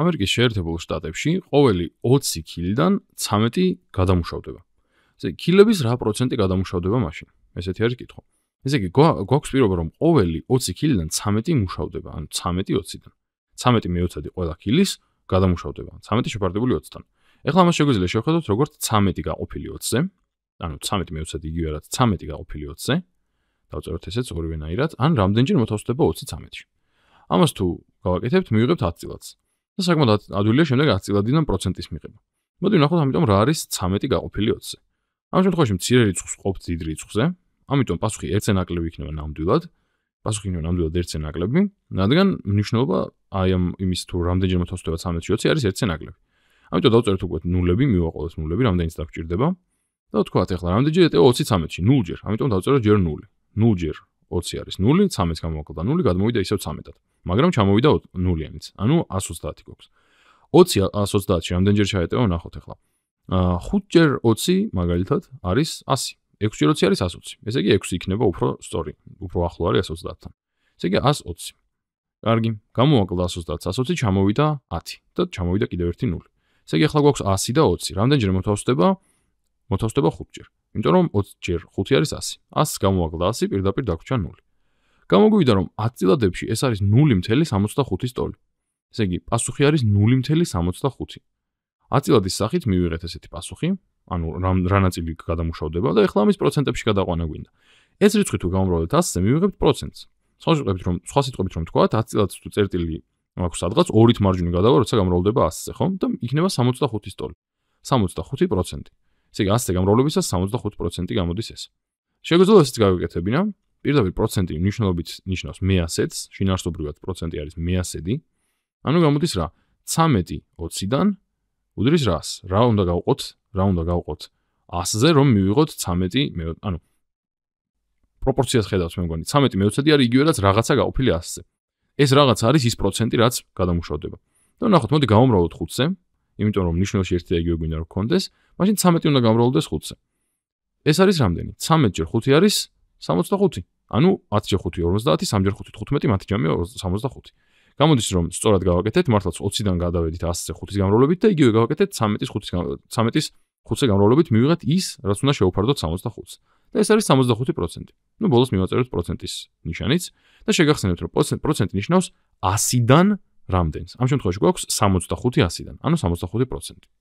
ამერიკის შეერთებულ შტატებში ყოველი 20 კილიდან 13 გადამუშავდება. ესე იგი, კილების რა პროცენტი გადამუშავდება მაშინ? ესეთი არის კითხვა. ესე იგი, გვაქვს პირობა, რომ ყოველი 20 კილიდან 13 მუშავდება, ანუ 13-20-დან. 13 მეოცადი ყველა კილის გადამუშავდება, 13 შეფარდებული 20-დან. ეხლა ამას შეგვიძლია შევხედოთ, როგორც 13 გაყოფილი 20-ზე, ანუ 13 მეოცადი იგივე რაც 13 გაყოფილი 20-ზე. დავწეროთ ესეც ორივენაირად, ან რამდენჯერ მოთავსდება 20 13-ში. ამას თუ გავაკეთებთ, მივიღებთ 10 წილადს. და საკმაოდ ადვილია შემდეგ ასწილადიდან პროცენტის მიღება. მოდი ვნახოთ ამიტომ რა არის 13 გაყოფილი 20-ზე. ამ შემთხვევაში მცირე რიცხვს ყოფთ დიდ რიცხვზე, ამიტომ პასუხი 1-ზე ნაკლები იქნება ნამდვილად. პასუხი იქნება ნამდვილად 1-ზე ნაკლები, რადგან მნიშვნელობა აი ამ იმის თუ რამდენჯერმე თავსდება 13-ში 20 არის 1-ზე ნაკლები. ამიტომ დავწეროთ უკვე ნულები, მივაყოლოთ ნულები, რამდენიც დაგჭირდება. და თქვათ ეხლა რამდენჯერ ეტევა 20 13-ში? 0 ჯერ, ამიტომ დავწეროთ ჯერ 0. 0 ჯერ 20 არის 0, 13-ს გამოვაკლდა 0, გადმოვიდა ისევ 13-ად. მაგრამ ჩამოვიდა 0-იანიც. ანუ 130 გვაქვს. 20 130-ში რამდენჯერ ჩაეტევა ნახოთ ახლა. აა 5-ჯერ 20 მაგალითად არის 100. 6-ჯერ 20 არის 120. ესე იგი 6 იქნება უფრო სწორი, უფრო ახლო არის 130-თან. ესე იგი 120. კარგი, გამოვაკლდა 130-ს 120, ჩამოვიდა 10 და ჩამოვიდა კიდევ ერთი 0. ესე იგი ახლა გვაქვს 100 და 20. რამდენჯერ მოთავსდება? მოთავსდება 5-ჯერ. 5 იმიტომ რომ 20 ჯერ 5 არის 100. 100 გამოვაკლდა 100 პირდაპირ დაგვრჩა 0. გამოგვივიდა რომ 10 წილადებში ეს არის 0.75-ის ტოლი. ესე იგი, პასუხი არის 0.75. 10 წილადის სახით მივიღეთ ესეთი პასუხი, ანუ რა ნაწილი გადამუშავდება და ეხლა ამის პროცენტებში გადაყვანა გვინდა. ეს რიცხვი თუ გამოვრავლეთ 100-ზე, მივიღებთ პროცენტს. სხვა სიტყვებით რომ სხვა სიტყვებით რომ თქვა 10 წილადს თუ წერტილი აქვს სადღაც 2-ით მარჯვნივ გადავა, როცა გამოვრავლდება 100-ზე, ხომ? და იქნება 75-ის ტოლი. 65%. ესე იგი 100-ზე გამრავლებისას 65% გამოდის ეს. შეგვიძლია ესეც გავიკეთებინა. პირდაპირ პროცენტი ნიშნობით ნიშნავს მეასეთს, შინარსობრივად პროცენტი არის მეასედი. ანუ გამოდის რა? 13-20-დან უდრის რას? რა უნდა გავყოთ? რა უნდა გავყოთ 100-ზე, რომ მივიღოთ 13, ანუ პროპორციას ხედავს მე მგონი 13 მეოცედი არის იგივე რაც რაღაცა გაუფილი 100-ზე. ეს რაღაც არის ის პროცენტი რაც გადამუშავდება. და ნახოთ, მოდი გავამრავლოთ 5-ზე. იმიტომ რომ ნიშნულში ერთი ეგიო გვინდა რომ კონდეს, მაშინ 13 უნდა გამრავლდეს 5-ზე. ეს არის რამდენი? 13 ჯერ 5 არის 65. ანუ 10 ჯერ 5 50, 3 ჯერ 5 15, 10 ჯამი 65. გამოდის რომ სწორად გავაკეთეთ, მართლაც 20-დან გადავედით 100-ზე 5-ის გამრავლებით და იგივე გავაკეთეთ 13-ის 5-ის 13-ის 5-ზე გამრავლებით მივიღეთ ის, რაც უნდა შევფარდოთ 65-ს. და ეს არის 65%. ნუ ბოლოს მივაწეროთ პროცენტის ნიშანიც და შეგახსენებთ რომ პროცენტი ნიშნავს 100-დან 65. რამდენს? ამ შემთხვევაში გვაქვს 65 ასიდან, ანუ 65%.